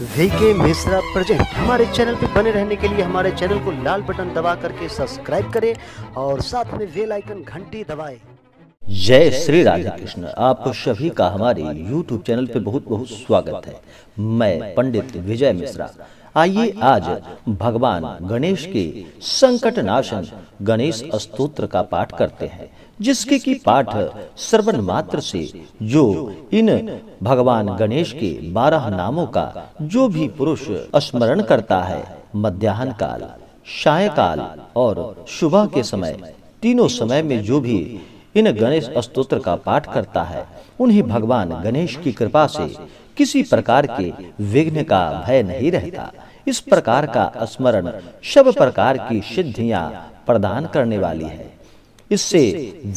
VK Mishra present हमारे channel पर बने रहने के लिए हमारे चैनल को लाल बटन दबा करके सब्सक्राइब करें और साथ में वेल आइकन घंटी दबाएं जय श्री राधा कृष्ण आप सभी का हमारे YouTube चैनल पर बहुत बहुत स्वागत है मैं पंडित विजय मिश्रा आइए आज भगवान गणेश के संकट नाशन गणेश स्तोत्र का पाठ करते हैं जिसके की पाठ श्रवण मात्र से जो इन भगवान गणेश के बारह नामों का जो भी पुरुष स्मरण करता है मध्याह्न काल सायकाल और सुबह के समय तीनों समय में जो भी इन गणेश स्त्रोत्र का पाठ करता है उन्हें भगवान गणेश की कृपा से किसी प्रकार के विघ्न का भय नहीं रहता इस प्रकार का स्मरण सब प्रकार की सिद्धियां प्रदान करने वाली है इससे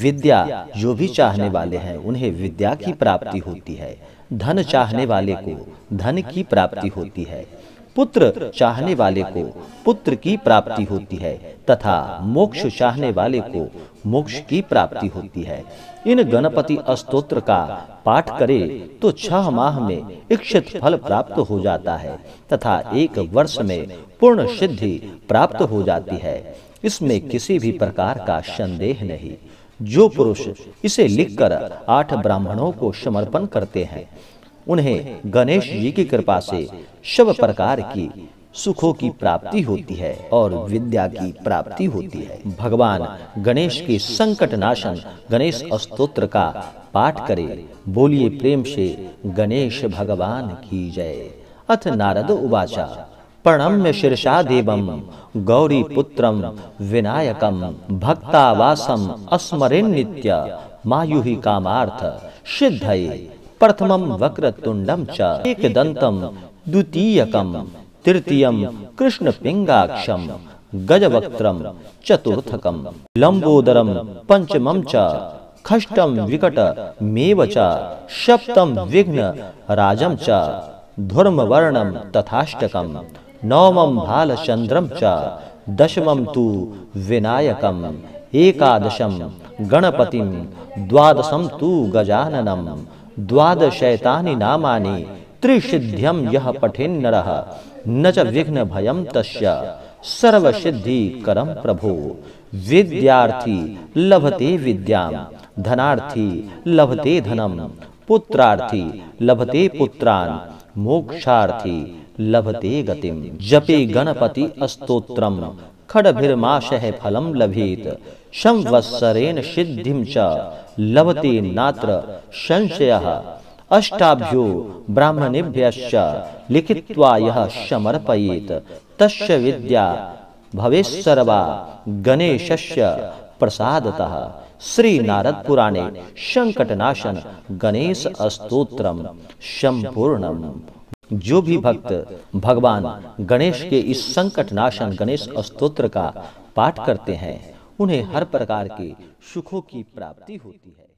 विद्या जो भी चाहने वाले हैं उन्हें विद्या की प्राप्ति होती है धन चाहने वाले को धन की प्राप्ति होती है पुत्र चाहने वाले को पुत्र की प्राप्ति होती है तथा मोक्ष चाहने वाले को मोक्ष की प्राप्ति होती है इन गणपति स्तोत्र का पाठ करे तो, तो छह माह में इच्छित फल प्राप्त हो जाता है तथा एक वर्ष में पूर्ण सिद्धि प्राप्त हो जाती है इसमें किसी भी प्रकार का संदेह नहीं जो पुरुष इसे लिखकर आठ ब्राह्मणों को समर्पण करते हैं उन्हें गणेश जी की कृपा से सब प्रकार की सुखों की प्राप्ति होती है और विद्या की प्राप्ति होती है भगवान गणेश के संकट नाशन गणेश स्त्रोत्र का पाठ करे बोलिए प्रेम से गणेश भगवान की जय अथ नारद उवाचा प्रणम्य शीर्षा देवम गौरी पुत्रम विनायकम भक्तावासम नित्य मायु ही कामार्थ सिद्ध प्रथम प्रथमं वक्रतुण्डं च तृतीयम कृष्ण पिंगाक्षम गज गजवक्त्रं चतुर्थकम लंबोदरम पञ्चमं च खष्टम विकट मेव च सप्तम विघ्न राजम च धर्म वर्णम तथाष्टकम नवम भालचंद्रम च दशमम तु विनायकम एकादशम गणपतिम द्वादशम तु गजाननम द्वादशैतानि नामानि त्रिसिद्ध्यम यह पठिन नरः न च विघ्न भयम तस्य सर्वसिद्धि करम प्रभु विद्यार्थी लभते विद्याम धनार्थी लभते धनम पुत्रार्थी लभते पुत्रान मोक्षार्थी लभते गतिम जपे गणपति अस्तोत्रम खडभिर्माशः फलं लभीत संवत्सरेण सिद्धिं च लभते नात्र अष्टाभ्यो लिखित्वा तस्य विद्या गणेशस्य प्रसादतः श्री नारद पुराणे संकटनाशन गणेश स्त्रोत्र जो भी भक्त भगवान गणेश के इस संकट नाशन गणेश स्तोत्र का पाठ करते हैं उन्हें हर प्रकार के सुखों की प्राप्ति होती है